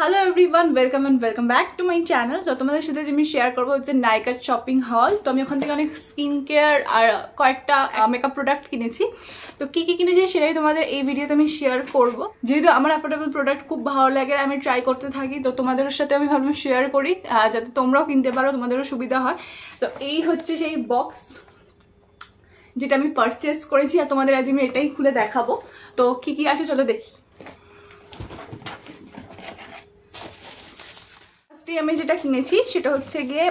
hello everyone welcome and welcome back to my channel তো তোমাদের সাথে যে আমি শেয়ার করবো হচ্ছে নাইকার শপিং হল তো আমি ওখান থেকে অনেক স্কিন কেয়ার আর কয়েকটা মেকআপ প্রোডাক্ট কিনেছি তো কী কী কিনেছি সেটাই তোমাদের এই ভিডিওতে আমি শেয়ার করব যেহেতু আমার অ্যাফোর্ডেবল প্রোডাক্ট খুব ভালো লাগে আমি ট্রাই করতে থাকি তো তোমাদের সাথে আমি ভাবলাম শেয়ার করি যাতে তোমরাও কিনতে পারো তোমাদেরও সুবিধা হয় তো এই হচ্ছে সেই বক্স যেটা আমি পারচেস করেছি আর তোমাদের আজ আমি এটাই খুলে দেখাবো তো কী কী আছে চলো দেখি আমি যেটা কিনেছি সেটা হচ্ছে গিয়ে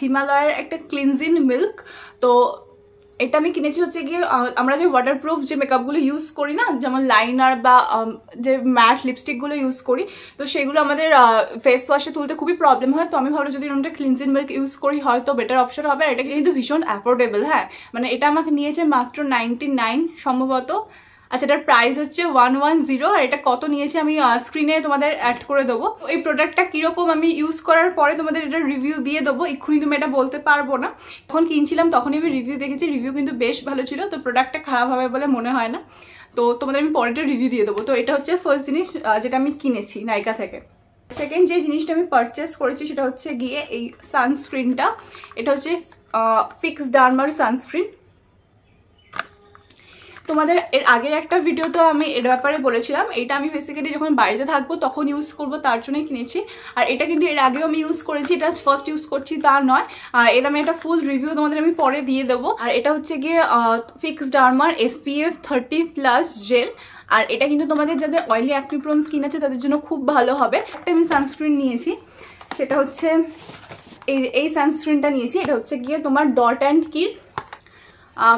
হিমালয়ের একটা ক্লিনজিন মিল্ক তো এটা আমি কিনেছি হচ্ছে গিয়ে আমরা যে ওয়াটারপ্রুফ যে মেকআপগুলো ইউজ করি না যেমন লাইনার বা যে ম্যাট লিপস্টিকগুলো ইউজ করি তো সেগুলো আমাদের ফেস ওয়াশে তুলতে খুবই প্রবলেম হয় তো আমি ভাবলো যদি ওটা ক্লিনজিন মিল্ক ইউজ করি হয়তো বেটার অপশন হবে আর এটা কিন্তু ভীষণ অ্যাফোর্ডেবল হ্যাঁ মানে এটা আমাকে নিয়েছে মাত্র নাইনটি সম্ভবত আচ্ছা এটার প্রাইস হচ্ছে ওয়ান ওয়ান জিরো আর এটা কত নিয়েছি আমি স্ক্রিনে তোমাদের অ্যাড করে দেবো এই প্রোডাক্টটা কীরকম আমি ইউজ করার পরে তোমাদের এটা রিভিউ দিয়ে দেবো এক্ষুনি তুমি এটা বলতে পারবো না যখন কিনছিলাম তখনই আমি রিভিউ দেখেছি রিভিউ কিন্তু বেশ ভালো ছিল তো প্রোডাক্টটা খারাপ হবে বলে মনে হয় না তো তোমাদের আমি পরেরটা রিভিউ দিয়ে দেবো তো এটা হচ্ছে ফার্স্ট জিনিস যেটা আমি কিনেছি নাইকা থেকে সেকেন্ড যে জিনিসটা আমি পারচেস করেছি সেটা হচ্ছে গিয়ে এই সানস্ক্রিনটা এটা হচ্ছে ফিক্স ডার্মার সানস্ক্রিন তোমাদের এর আগের একটা ভিডিওতেও আমি এর ব্যাপারে বলেছিলাম এটা আমি বেসিক্যালি যখন বাড়িতে থাকবো তখন ইউজ করব তার জন্যই কিনেছি আর এটা কিন্তু এর আগেও আমি ইউজ করেছি এটা ফার্স্ট ইউজ করছি তা নয় এর আমি একটা ফুল রিভিউ তোমাদের আমি পরে দিয়ে দেবো আর এটা হচ্ছে গিয়ে ফিক্স ডার্মার এসপিএফ থার্টি প্লাস জেল আর এটা কিন্তু তোমাদের যাদের অয়েলি অ্যাক্রিপ্রন স্কিন আছে তাদের জন্য খুব ভালো হবে একটা আমি সানস্ক্রিন নিয়েছি সেটা হচ্ছে এই এই সানস্ক্রিনটা নিয়েছি এটা হচ্ছে গিয়ে তোমার ডট অ্যান্ড কির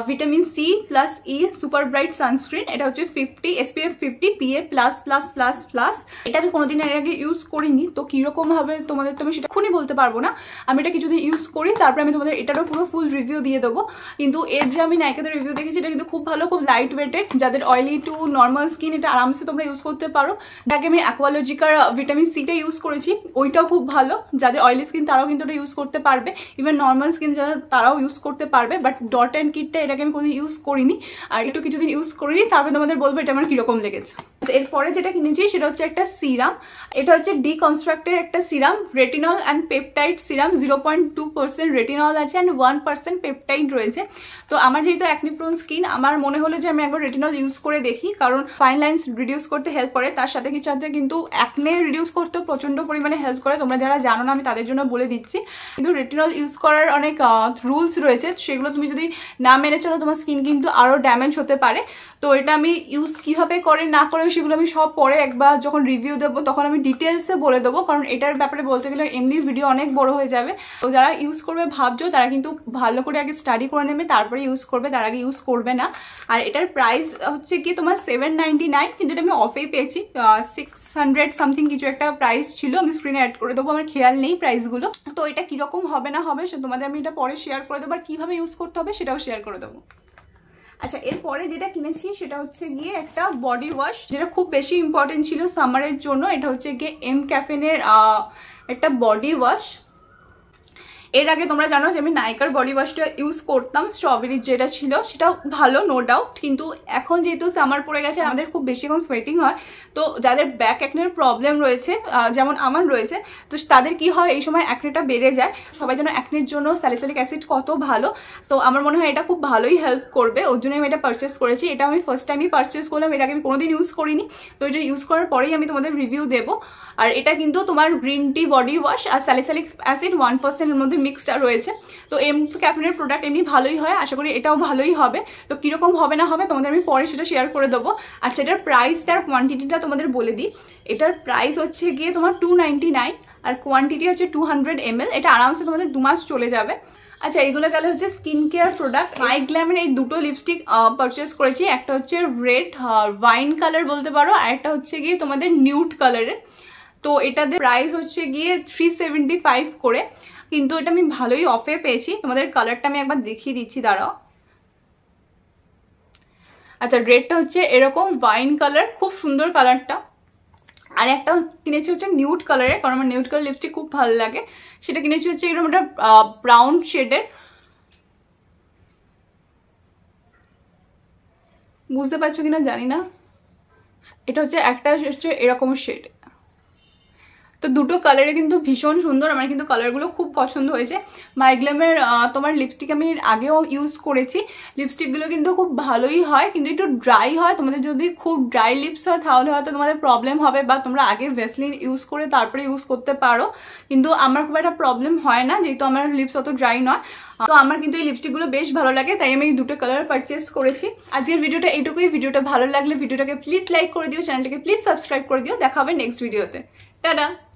vitamin C plus E super bright sunscreen এটা হচ্ছে fifty SPF fifty PA plus plus plus plus এটা আমি কোনোদিন এর আগে ইউজ করিনি তো কীরকমভাবে তোমাদের তো আমি সেটা খুনি বলতে পারবো না আমি এটা কিছুদিন ইউজ করি তারপরে আমি তোমাদের এটারও পুরো ফুল রিভিউ দিয়ে দেবো কিন্তু এর যে আমি নায়িকাদের রিভিউ দেখেছি এটা কিন্তু খুব ভালো খুব লাইট ওয়েটেড যাদের অয়েলি টু নর্মাল স্কিন এটা আরামসে তোমরা ইউজ করতে পারো ডাকে আমি অ্যাকোয়ালজিকার ভিটামিন সিটা ইউজ করেছি ওইটাও খুব ভালো যাদের অয়েলি স্কিন তারাও কিন্তু এটা ইউজ করতে পারবে ইভেন নর্মাল স্কিন যারা তারাও ইউজ করতে পারবে বাট ডট অ্যান্ড কি কিটটা এটাকে আমি কোনোদিন ইউজ করিনি আর একটু কিছুদিন ইউজ করিনি তারপরে তোমাদের বলবো এটা আমার কীরকম লেগেছে আচ্ছা, এরপরে যেটা কিনেছি সেটা হচ্ছে একটা সিরাম এটা হচ্ছে ডিকনস্ট্রাক্টের একটা serum retinol and peptide serum zero point two percent retinol আছে অ্যান্ড ওয়ান পার্সেন্ট পেপটাইড রয়েছে তো আমার যেহেতু অ্যাকনিপ্রোন স্কিন আমার মনে হলো যে আমি একবার রেটিনল ইউজ করে দেখি কারণ ফাইন লাইন্স রিডিউস করতে হেল্প করে তার সাথে কিছু সাথে কিন্তু অ্যাকনে রিডিউস করতেও প্রচণ্ড পরিমাণে হেল্প করে তোমরা যারা জানো না আমি তাদের জন্য বলে দিচ্ছি কিন্তু রেটিনল ইউজ করার অনেক রুলস রয়েছে সেগুলো তুমি যদি না না মেনে চলো তোমার স্কিন কিন্তু আরও ড্যামেজ হতে পারে তো এটা আমি ইউজ কিভাবে করে না করে সেগুলো আমি সব পরে একবার যখন রিভিউ দেবো তখন আমি ডিটেলসে বলে দেবো কারণ এটার ব্যাপারে বলতে গেলে এমনি ভিডিও অনেক বড় হয়ে যাবে তো যারা ইউজ করবে ভাবছো তারা কিন্তু ভালো করে আগে স্টাডি করে নেবে তারপরে ইউজ করবে তার আগে ইউজ করবে না আর এটার প্রাইস হচ্ছে কি তোমার সেভেন নাইনটি নাইন কিন্তু এটা আমি অফেই পেয়েছি সিক্স হান্ড্রেড সামথিং কিছু একটা প্রাইস ছিল আমি স্ক্রিনে অ্যাড করে দেবো আমার খেয়াল নেই প্রাইসগুলো তো এটা কীরকম হবে না হবে সে তোমাদের আমি এটা পরে শেয়ার করে দেবো আর কীভাবে ইউজ করতে হবে সেটাও শেয়ার করে দেবো আচ্ছা এরপরে যেটা কিনেছি সেটা হচ্ছে গিয়ে একটা বডি ওয়াশ যেটা খুব বেশি ইম্পর্টেন্ট ছিল সামারের জন্য এটা হচ্ছে গিয়ে এম ক্যাফেনের একটা বডি ওয়াশ এর আগে তোমরা জানো যে আমি নাইকার বডি ওয়াশটা ইউজ করতাম স্ট্রবেরির যেটা ছিল সেটা ভালো নো ডাউট কিন্তু এখন যেহেতু সামার পড়ে গেছে আমাদের খুব বেশিক্ষণ সোয়েটিং হয় তো যাদের ব্যাক অ্যাকনের প্রবলেম রয়েছে যেমন আমার রয়েছে তো তাদের কি হয় এই সময় অ্যাকনেটা বেড়ে যায় সবাই যেন অ্যাকনের জন্য স্যালিসালিক অ্যাসিড কত ভালো তো আমার মনে হয় এটা খুব ভালোই হেল্প করবে ওর জন্য আমি এটা পারচেস করেছি এটা আমি ফার্স্ট টাইমই পারচেস করলাম এটাকে আমি কোনোদিন ইউজ করিনি তো এটা ইউজ করার পরেই আমি তোমাদের রিভিউ দেবো আর এটা কিন্তু তোমার গ্রিন টি বডি ওয়াশ আর স্যালিসালিক অ্যাসিড ওয়ান পার্সেন্টের মধ্যে মিক্সটা রয়েছে তো এম ক্যাফিনের প্রোডাক্ট এমনি ভালোই হয় আশা করি এটাও ভালোই হবে তো কীরকম হবে না হবে তোমাদের আমি পরে সেটা শেয়ার করে দেবো আর সেটার প্রাইসটার কোয়ান্টিটিটা তোমাদের বলে দিই এটার প্রাইস হচ্ছে গিয়ে তোমার টু আর কোয়ান্টিটি হচ্ছে টু হান্ড্রেড এটা আরামসে তোমাদের দু মাস চলে যাবে আচ্ছা এইগুলো গেলে হচ্ছে স্কিন কেয়ার প্রোডাক্ট মাই গ্ল্যামের এই দুটো লিপস্টিক পারচেস করেছি একটা হচ্ছে রেড ওয়াইন কালার বলতে পারো আর একটা হচ্ছে গিয়ে তোমাদের নিউড কালারের তো এটাতে প্রাইস হচ্ছে গিয়ে থ্রি করে কিন্তু এটা আমি ভালোই অফে পেয়েছি তোমাদের কালারটা আমি একবার দেখিয়ে দিচ্ছি দাঁড়াও আচ্ছা রেডটা হচ্ছে এরকম ওয়াইন কালার খুব সুন্দর কালারটা আর একটা কিনেছি হচ্ছে নিউট কালারের কারণ আমার নিউট কালার লিপস্টিক খুব ভালো লাগে সেটা কিনেছি হচ্ছে এরকম একটা ব্রাউন শেডের বুঝতে পারছো কিনা জানি না এটা হচ্ছে একটা হচ্ছে এরকম শেড তো দুটো কালারে কিন্তু ভীষণ সুন্দর আমার কিন্তু কালারগুলো খুব পছন্দ হয়েছে মাইগ্ল্যামের তোমার লিপস্টিক আমি আগেও ইউজ করেছি লিপস্টিকগুলো কিন্তু খুব ভালোই হয় কিন্তু একটু ড্রাই হয় তোমাদের যদি খুব ড্রাই লিপস হয় তাহলে হয়তো তোমাদের প্রবলেম হবে বা তোমরা আগে ভেসলিন ইউজ করে তারপরে ইউজ করতে পারো কিন্তু আমার খুব একটা প্রবলেম হয় না যেহেতু আমার লিপস অত ড্রাই নয় তো আমার কিন্তু এই লিপস্টিকগুলো বেশ ভালো লাগে তাই আমি এই দুটো কালার পারচেস করেছি আজকের ভিডিওটা এইটুকুই ভিডিওটা ভালো লাগলে ভিডিওটাকে প্লিজ লাইক করে দিও চ্যানেলটাকে প্লিজ সাবস্ক্রাইব করে দিও দেখা হবে নেক্সট ভিডিওতে টাটা